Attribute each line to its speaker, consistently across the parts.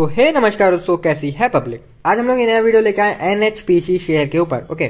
Speaker 1: सो हे नमस्कार दोस्तों कैसी है पब्लिक आज हम लोग नया वीडियो लेकर आए N H P C share के ऊपर ओके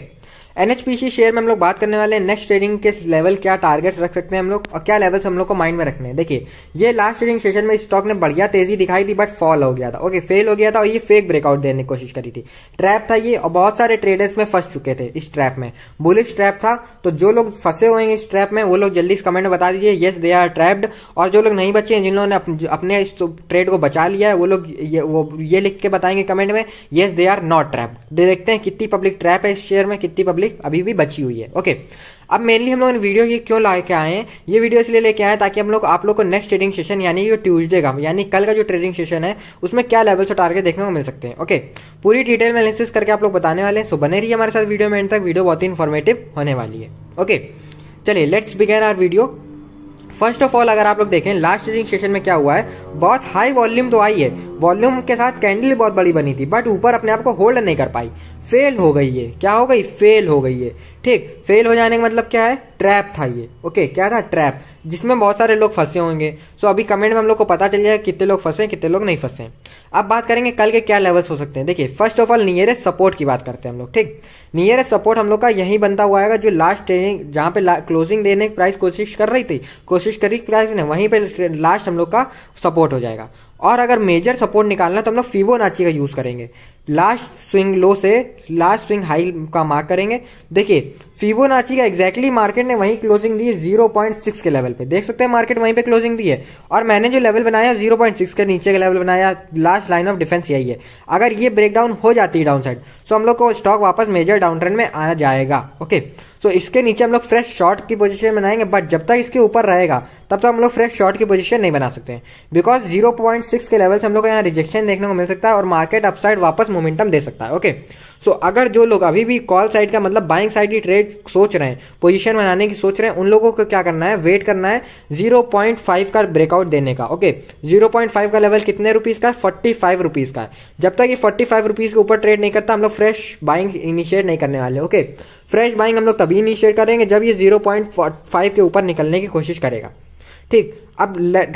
Speaker 1: एनएचपीसी शेयर में हम लोग बात करने वाले हैं नेक्स्ट ट्रेडिंग के लेवल क्या टारगेट्स रख सकते हैं हम लोग और क्या लेवल्स हम लोग को माइंड में रखने हैं देखिए ये लास्ट ट्रेडिंग सेशन में स्टॉक ने बढ़िया तेजी दिखाई थी बट फॉल हो गया था ओके फेल हो गया था और ये फेक ब्रेकआउट देने की कोशिश करी थी ट्रैप था ये और बहुत सारे ट्रेडर्स में फंस चुके थे इस ट्रैप में बुलिश ट्रैप था तो जो लोग फंसे हुए हैं इस ट्रैप में वो लोग जल्दी इस कमेंट में बता दीजिए येस दे आर ट्रैप्ड और जो लोग नहीं बचे हैं जिन्होंने अपने इस ट्रेड को बचा लिया है वो लोग ये वो ये लिख के बताएंगे कमेंट में yes they are not trapped देखते हैं कितनी पब्लिक ट्रैप है इस शेयर में कितनी पब्लिक पब्लिक अभी भी बची हुई है ओके अब मेनली हम लोग वीडियो ये क्यों ला के आए हैं ये वीडियो इसलिए लेके आए ताकि हम लोग आप लोग को नेक्स्ट ट्रेडिंग सेशन यानी जो ट्यूजडे का यानी कल का जो ट्रेडिंग सेशन है उसमें क्या लेवल से टारगेट देखने को मिल सकते हैं ओके पूरी डिटेल में एनालिसिस करके आप लोग बताने वाले हैं सो बने रही हमारे साथ वीडियो में एंड तक वीडियो बहुत ही इन्फॉर्मेटिव होने वाली है ओके चलिए let's begin our video first of all अगर आप लोग देखें लास्ट ट्रेडिंग सेशन में क्या हुआ है बहुत हाई वॉल्यूम तो आई है वॉल्यूम के साथ कैंडल बहुत बड़ी बनी थी बट ऊपर अपने आप को होल्ड नहीं कर पाई फेल हो गई है क्या हो गई फेल हो गई है ठीक फेल हो जाने का मतलब क्या है ट्रैप था ये ओके क्या था ट्रैप जिसमें बहुत सारे लोग फंसे होंगे सो अभी कमेंट में हम लोग को पता चल जाएगा कितने लोग फंसे हैं कितने लोग नहीं फंसे हैं अब बात करेंगे कल के क्या लेवल्स हो सकते हैं देखिए first of all nearest support की बात करते हैं हम लोग ठीक नियरेस्ट सपोर्ट हम लोग का यही बनता हुआ आएगा जो लास्ट ट्रेनिंग जहाँ पे क्लोजिंग देने की प्राइस कोशिश कर रही थी कोशिश करी प्राइस ने वहीं पर लास्ट हम लोग का सपोर्ट हो जाएगा और अगर मेजर सपोर्ट निकालना तो हम लोग नाची का यूज करेंगे लास्ट स्विंग लो से लास्ट स्विंग हाई का मार्क करेंगे देखिए नाची का एग्जैक्टली exactly मार्केट ने वही क्लोजिंग दी है जीरो पॉइंट सिक्स के लेवल पे देख सकते हैं मार्केट वहीं पे क्लोजिंग दी है और मैंने जो लेवल बनाया जीरो पॉइंट सिक्स के नीचे का लेवल बनाया लास्ट लाइन ऑफ डिफेंस यही है अगर ये ब्रेकडाउन हो जाती है डाउन साइड तो हम लोग को स्टॉक वापस मेजर डाउन ट्रेंड में आना जाएगा ओके सो so, इसके नीचे हम लोग फ्रेश शॉट की पोजीशन बनाएंगे बट जब तक इसके ऊपर रहेगा तब तक तो हम लोग फ्रेश शॉट की पोजीशन नहीं बना सकते हैं बिकॉज सिक्स के लेवल से हम लोग को यहाँ रिजेक्शन देखने को मिल सकता है और मार्केट अपसाइड वापस मोमेंटम दे सकता है ओके सो so, अगर जो लोग अभी भी कॉल साइड का मतलब बाइंग साइड की ट्रेड सोच रहे हैं पोजिशन बनाने की सोच रहे हैं उन लोगों को क्या करना है वेट करना है जीरो का ब्रेकआउट देने का ओके जीरो का लेवल कितने रुपीज़ का फोर्टी फाइव का है जब तक ये फोर्टी फाइव के ऊपर ट्रेड नहीं करता हम लोग फ्रेश बाइंग इनिशिएट नहीं करने वाले ओके फ्रेश बाइंग हम लोग तभी इनिशिएट करेंगे जब ये जीरो पॉइंट फाइव के ऊपर निकलने की कोशिश करेगा ठीक अब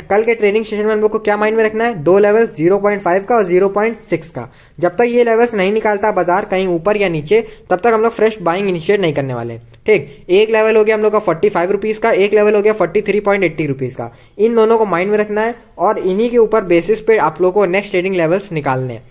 Speaker 1: कल के ट्रेनिंग सेशन में हम लोग को क्या माइंड में रखना है दो लेवल 0.5 का और 0.6 का जब तक ये लेवल्स नहीं निकालता बाजार कहीं ऊपर या नीचे तब तक हम लोग फ्रेश बाइंग इनिशिएट नहीं करने वाले ठीक एक लेवल हो गया हम लोग का फोर्टी फाइव रुपीज़ का एक लेवल हो गया forty three point eighty rupees का इन दोनों को माइंड में रखना है और इन्हीं के ऊपर बेसिस पे आप लोग को नेक्स्ट ट्रेडिंग लेवल्स निकालने हैं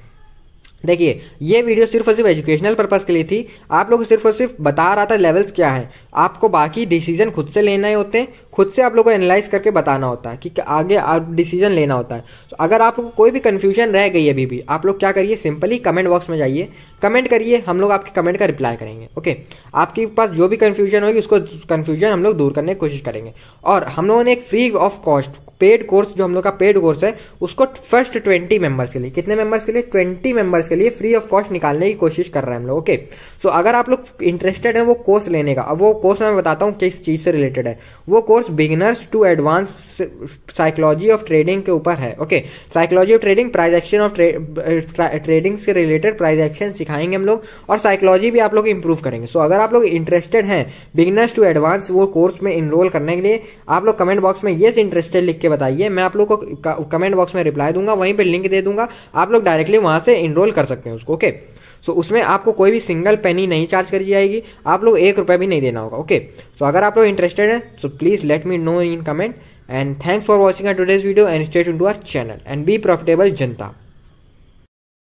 Speaker 1: देखिए ये वीडियो सिर्फ और सिर्फ एजुकेशनल पर्पज़ के लिए थी आप लोग सिर्फ और सिर्फ बता रहा था लेवल्स क्या है आपको बाकी डिसीजन खुद से लेना ही होते हैं खुद से आप लोग को एनालाइज करके बताना होता है कि आगे आप डिसीजन लेना होता है तो अगर आप लोग कोई भी कन्फ्यूजन रह गई अभी भी आप लोग क्या करिए सिंपली कमेंट बॉक्स में जाइए कमेंट करिए हम लोग आपके कमेंट का रिप्लाई करेंगे ओके आपके पास जो भी कन्फ्यूजन होगी उसको कन्फ्यूजन हम लोग दूर करने की कोशिश करेंगे और हम लोगों ने एक free of cost paid course जो हम लोग का पेड कोर्स है उसको फर्स्ट ट्वेंटी मेंबर्स के लिए कितने मेंबर्स के लिए ट्वेंटी मेंबर्स के लिए फ्री ऑफ कॉस्ट निकालने की कोशिश कर रहे हैं हम लोग ओके सो अगर आप लोग इंटरेस्टेड है वो कोर्स लेने का अब वो कोर्स मैं बताता हूँ किस चीज़ से रिलेटेड है वो course beginners to advance psychology of trading के ऊपर है okay psychology of trading price action of trading से रिलेटेड प्राइज एक्शन सिखाएंगे हम लोग और साइकोलॉजी भी आप लोग इंप्रूव करेंगे सो अगर आप लोग इंटरेस्टेड हैं बिगिनर्स टू एडवांस वो कोर्स में इनरोल करने के लिए आप लोग कमेंट बॉक्स में येस इंटरेस्टेड लिख के बताइए मैं आप लोग को कमेंट बॉक्स में रिप्लाई दूंगा वहीं पर लिंक दे दूंगा आप लोग डायरेक्टली वहां से इनरोल कर सकते हैं उसको ओके सो so, उसमें आपको कोई भी सिंगल पेनी नहीं चार्ज करी जाएगी आप लोग एक रुपया भी नहीं देना होगा ओके सो अगर आप लोग इंटरेस्टेड हैं so please let me know in comment and thanks for watching today's video and stay इन to our channel and be profitable जनता